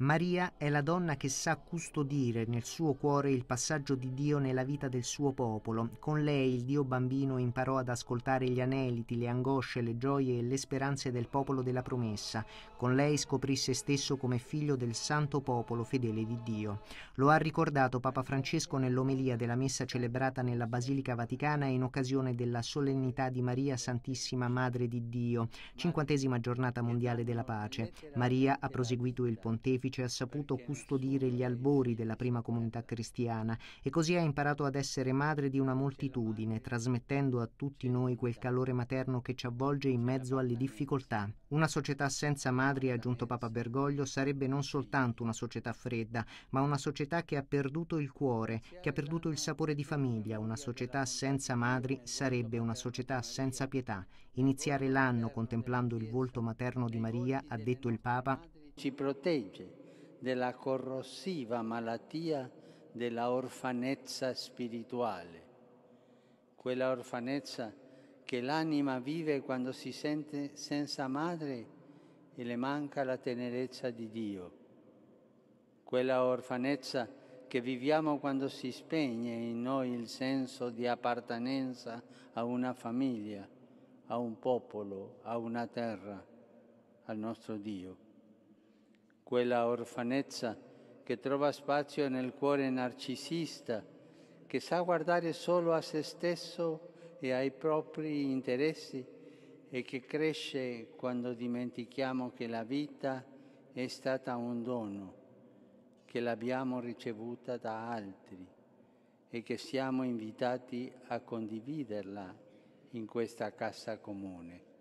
Maria è la donna che sa custodire nel suo cuore il passaggio di Dio nella vita del suo popolo. Con lei il Dio bambino imparò ad ascoltare gli aneliti, le angosce, le gioie e le speranze del popolo della promessa. Con lei scoprì se stesso come figlio del santo popolo fedele di Dio. Lo ha ricordato Papa Francesco nell'omelia della messa celebrata nella Basilica Vaticana in occasione della solennità di Maria Santissima Madre di Dio, cinquantesima giornata mondiale della pace. Maria ha proseguito il pontefice pontefice ha saputo custodire gli albori della prima eh. comunità cristiana e così ha imparato ad essere madre di una moltitudine, trasmettendo a tutti noi quel esatto. calore materno che ci avvolge in mezzo alle difficoltà. Una società senza madri, ha aggiunto Papa Bergoglio, sarebbe non soltanto una società fredda, ma una società che ha perduto il cuore, che ha perduto il sapore di famiglia. Una società senza madri sarebbe una società senza pietà. Iniziare l'anno contemplando il volto materno di Maria, ha detto il Papa, ci protegge della corrosiva malattia della orfanezza spirituale, quella orfanezza che l'anima vive quando si sente senza madre e le manca la tenerezza di Dio, quella orfanezza che viviamo quando si spegne in noi il senso di appartenenza a una famiglia, a un popolo, a una terra, al nostro Dio quella orfanezza che trova spazio nel cuore narcisista, che sa guardare solo a se stesso e ai propri interessi e che cresce quando dimentichiamo che la vita è stata un dono, che l'abbiamo ricevuta da altri e che siamo invitati a condividerla in questa casa comune.